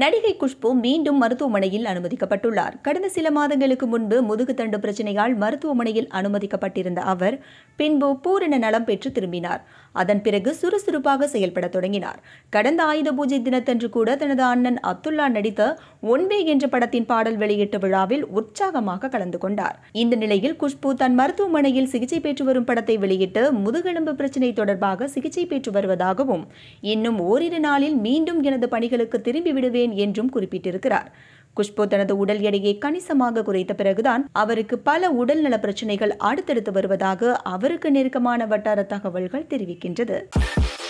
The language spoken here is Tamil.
நடிகை குஷ்பு மீண்டும் மருத்துவமனையில் அனுமதிக்கப்பட்டுள்ளார் கடந்த சில மாதங்களுக்கு முன்பு முதுகு தண்டு பிரச்சினையால் மருத்துவமனையில் அனுமதிக்கப்பட்டிருந்த அவர் பின்பு பூரண நலம் பெற்று திரும்பினார் அதன் பிறகு சுறுசுறுப்பாக செயல்பட தொடங்கினார் கடந்த ஆயுத பூஜை தினத்தன்று கூட தனது அண்ணன் அப்துல்லா நடித்த ஒன்பே என்ற படத்தின் பாடல் வெளியீட்டு விழாவில் உற்சாகமாக கலந்து கொண்டார் இந்த நிலையில் குஷ்பு தன் மருத்துவமனையில் சிகிச்சை பெற்று வரும் படத்தை வெளியிட்டு முதுகெலும்பு பிரச்சினை தொடர்பாக சிகிச்சை பெற்று வருவதாகவும் இன்னும் ஓரிரு நாளில் மீண்டும் எனது பணிகளுக்கு திரும்பிவிடுவேன் இருக்கிறேன் என்றும் குறிப்பிட்டிருக்கிறார் குஷ்பு தனது உடல் எடையை கணிசமாக குறைத்த பிறகுதான் அவருக்கு பல உடல் நல பிரச்சனைகள் அடுத்தடுத்து வருவதாக அவருக்கு நெருக்கமான வட்டார தகவல்கள் தெரிவிக்கின்றது